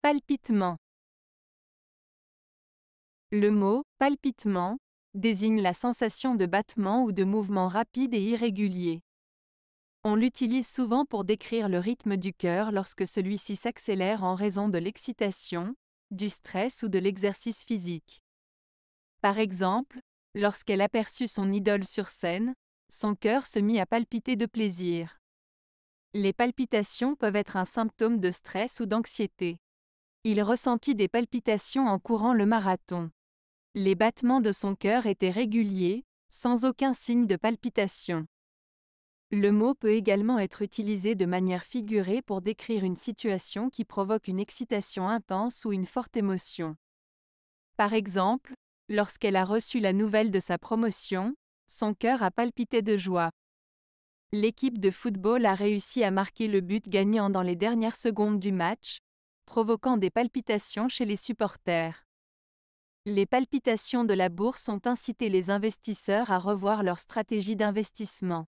Palpitement. Le mot palpitement désigne la sensation de battement ou de mouvement rapide et irrégulier. On l'utilise souvent pour décrire le rythme du cœur lorsque celui-ci s'accélère en raison de l'excitation, du stress ou de l'exercice physique. Par exemple, lorsqu'elle aperçut son idole sur scène, son cœur se mit à palpiter de plaisir. Les palpitations peuvent être un symptôme de stress ou d'anxiété. Il ressentit des palpitations en courant le marathon. Les battements de son cœur étaient réguliers, sans aucun signe de palpitation. Le mot peut également être utilisé de manière figurée pour décrire une situation qui provoque une excitation intense ou une forte émotion. Par exemple, lorsqu'elle a reçu la nouvelle de sa promotion, son cœur a palpité de joie. L'équipe de football a réussi à marquer le but gagnant dans les dernières secondes du match, provoquant des palpitations chez les supporters. Les palpitations de la bourse ont incité les investisseurs à revoir leur stratégie d'investissement.